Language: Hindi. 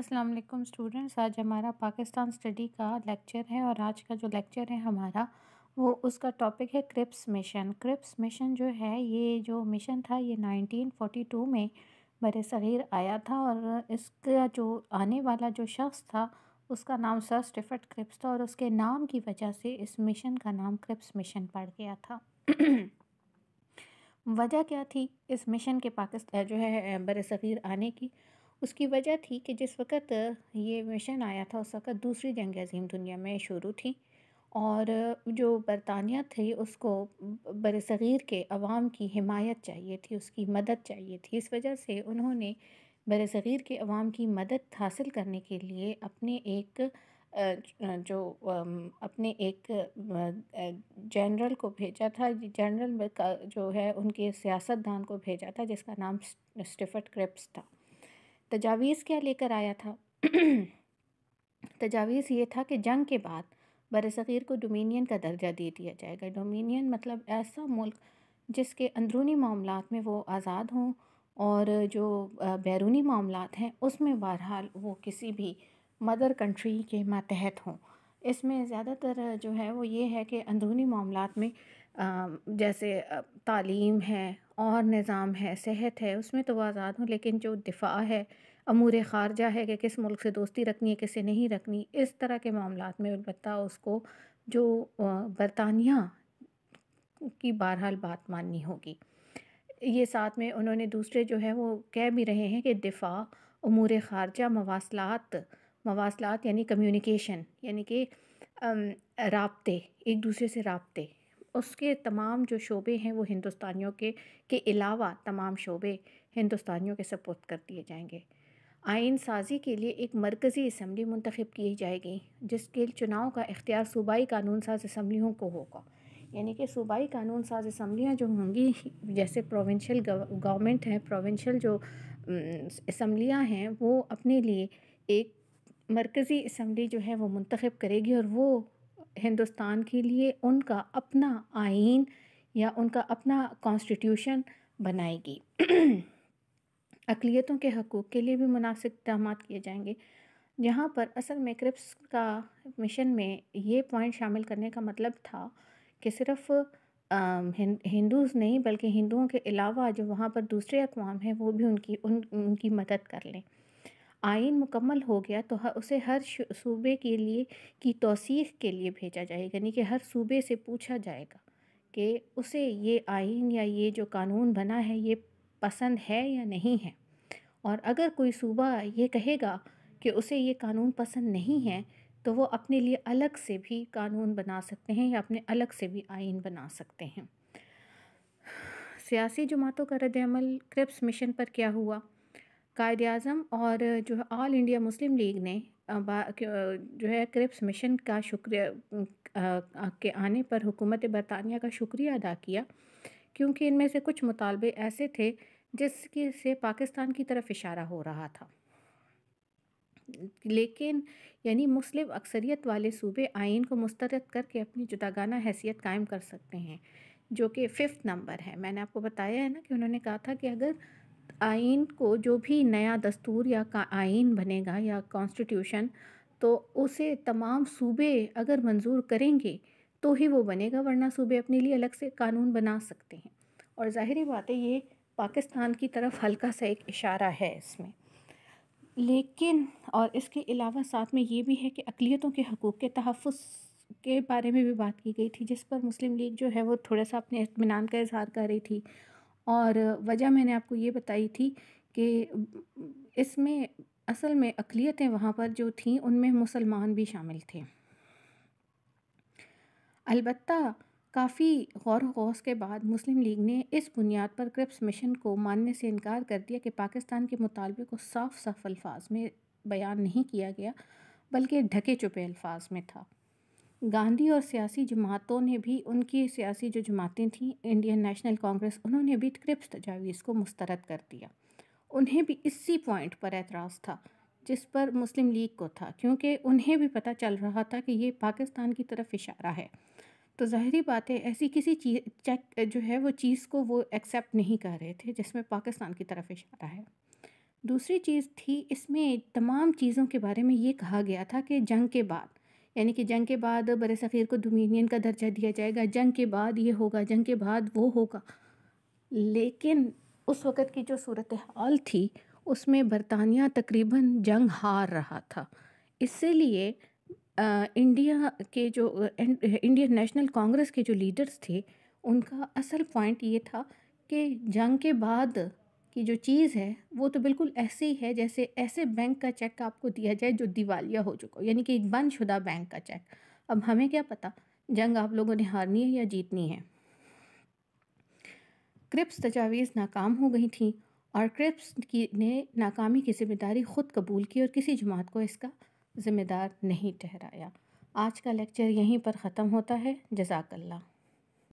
अस्सलाम वालेकुम स्टूडेंट्स आज हमारा पाकिस्तान स्टडी का लेक्चर है और आज का जो लेक्चर है हमारा वो उसका टॉपिक है क्रिप्स मिशन क्रिप्स मिशन जो है ये जो मिशन था ये 1942 में बर सग़ीर आया था और इसका जो आने वाला जो शख्स था उसका नाम सर स्टिफर्ट क्रिप्स था और उसके नाम की वजह से इस मिशन का नाम क्रिप्स मिशन पड़ गया था वजह क्या थी इस मिशन के पाकिस्तान जो है बर सग़ीर आने की उसकी वजह थी कि जिस वक्त ये मिशन आया था उस वक्त दूसरी जंग अजीम दुनिया में शुरू थी और जो बरतानिया थी उसको बर सग़ीर के अवाम की हिमायत चाहिए थी उसकी मदद चाहिए थी इस वजह से उन्होंने बर सग़ीर के अवाम की मदद हासिल करने के लिए अपने एक जो अपने एक जनरल को भेजा था जनरल का जो है उनके सियासतदान को भेजा था जिसका नाम स्टिफर्ट क्रिप्स था तजावीज़ क्या लेकर आया था तजावीज़ ये था कि जंग के बाद बरसीर को डोमिनियन का दर्जा दे दिया जाएगा डोमिनियन मतलब ऐसा मुल्क जिसके अंदरूनी मामला में वो आज़ाद हों और जो बैरूनी मामला हैं उसमें बहरहाल वो किसी भी मदर कंट्री के मातहत हों इसमें ज़्यादातर जो है वो ये है कि अंदरूनी मामला में जैसे तालीम है और निज़ाम है सेहत है उसमें तो वह आज़ाद हूँ लेकिन जो दिफा है अमूर ख़ारजा है कि किस मुल्क से दोस्ती रखनी है किससे नहीं रखनी इस तरह के मामला में अलबत्ता उसको जो बरतानिया की बहरहाल बात माननी होगी ये साथ में उन्होंने दूसरे जो है वो कह भी रहे हैं कि दिफा अमूर ख़ारजा मवासलात मवासलात यानी कम्युनिकेशन यानी कि रबते एक दूसरे से रबते उसके तमाम जो शोबे हैं वो हिंदुस्तानियों के के अलावा तमाम शोबे हिंदुस्तानियों के सपोर्ट कर दिए जाएंगे आइन साजी के लिए एक मरकज़ी इसम्बली मंतखब की जाएगी जिसके चुनाव का इख्तियार सूबाई कानून साज इसम्बलियों को होगा यानी कि सूबाई कानून साज इसम्बलियाँ जो होंगी जैसे प्रोविशल गवर्नमेंट है प्रोविशल जो इसम्बलियाँ हैं वो अपने लिए एक मरकज़ी इसम्बली जो है वो मंतखब करेगी और वो हिंदुस्तान के लिए उनका अपना आइन या उनका अपना कॉन्स्टिट्यूशन बनाएगी अकलीतों के हकूक़ के लिए भी मुनासिब इकदाम किए जाएंगे यहाँ पर असल में क्रिप्स का मिशन में ये पॉइंट शामिल करने का मतलब था कि सिर्फ हिंदूज़ नहीं बल्कि हिंदुओं के अलावा जो वहाँ पर दूसरे अकवाम हैं वो भी उनकी उन उनकी मदद कर लें आइन मुकम्मल हो गया तो उसे हर सूबे के लिए की तोसी के लिए भेजा जाएगा यानी कि हर सूबे से पूछा जाएगा कि उसे ये आयन या ये जो कानून बना है ये पसंद है या नहीं है और अगर कोई सूबा ये कहेगा कि उसे ये कानून पसंद नहीं है तो वो अपने लिए अलग से भी कानून बना सकते हैं या अपने अलग से भी आइन बना सकते हैं सियासी जमातों का रद्दमल क्रिप्स मिशन पर क्या हुआ कायद अज़म और जो है ऑल इंडिया मुस्लिम लीग ने जो है क्रिप्स मिशन का शुक्रिया के आने पर हुकूमत बरतानिया का शुक्रिया अदा किया क्योंकि इनमें से कुछ मुतालबे ऐसे थे जिसकी से पाकिस्तान की तरफ इशारा हो रहा था लेकिन यानी मुस्लिम अक्सरियत वाले सूबे आइन को मुस्तरद करके अपनी जुदागाना हैसियत कायम कर सकते हैं जो कि फ़िफ्थ नंबर है मैंने आपको बताया है ना कि उन्होंने कहा था कि अगर आइन को जो भी नया दस्तूर या का आइन बनेगा या कॉन्स्टिट्यूशन तो उसे तमाम सूबे अगर मंजूर करेंगे तो ही वो बनेगा वरना सूबे अपने लिए अलग से कानून बना सकते हैं और ज़ाहिर बात है ये पाकिस्तान की तरफ हल्का सा एक इशारा है इसमें लेकिन और इसके अलावा साथ में ये भी है कि अकलीतों के हकूक़ के तहफ़ के बारे में भी बात की गई थी जिस पर मुस्लिम लीग जो है वो थोड़ा सा अपने इतमान का इजहार कर रही थी और वजह मैंने आपको ये बताई थी कि इसमें असल में अकलीतें वहाँ पर जो थीं उनमें मुसलमान भी शामिल थे अलबत् काफ़ी गौर गौस के बाद मुस्लिम लीग ने इस बुनियाद पर क्रिप्स मिशन को मानने से इनकार कर दिया कि पाकिस्तान के मुतालबे को साफ साफ अल्फाज में बयान नहीं किया गया बल्कि ढके छुपे अल्फाज में था गांधी और सियासी जमातों ने भी उनकी सियासी जो जमातें थीं इंडियन नेशनल कांग्रेस उन्होंने भी क्रिप्स तजावीज़ को मुस्तरद कर दिया उन्हें भी इसी पॉइंट पर एतराज़ था जिस पर मुस्लिम लीग को था क्योंकि उन्हें भी पता चल रहा था कि ये पाकिस्तान की तरफ इशारा है तो ज़ाहरी बात है ऐसी किसी चीज़ चेक जो है वो चीज़ को वो एक्सेप्ट नहीं कर रहे थे जिसमें पाकिस्तान की तरफ इशारा है दूसरी चीज़ थी इसमें तमाम चीज़ों के बारे में ये कहा गया था कि जंग के बाद यानी कि जंग के बाद बर सफ़ीर को डोमिनियन का दर्जा दिया जाएगा जंग के बाद ये होगा जंग के बाद वो होगा लेकिन उस वक़्त की जो सूरत हाल थी उसमें बरतानिया तकरीबन जंग हार रहा था इसलिए इंडिया के जो इंडियन नेशनल कांग्रेस के जो लीडर्स थे उनका असल पॉइंट ये था कि जंग के बाद कि जो चीज़ है वो तो बिल्कुल ऐसे ही है जैसे ऐसे बैंक का चेक आपको दिया जाए जो दिवालिया हो चुका हो यानी कि एक बंदशुदा बैंक का चेक अब हमें क्या पता जंग आप लोगों ने हारनी है या जीतनी है क्रिप्स तजावीज़ नाकाम हो गई थी और क्रिप्स की ने नाकामी की जिम्मेदारी खुद कबूल की और किसी जमात को इसका ज़िम्मेदार नहीं ठहराया आज का लेक्चर यहीं पर ख़त्म होता है जजाकल्ला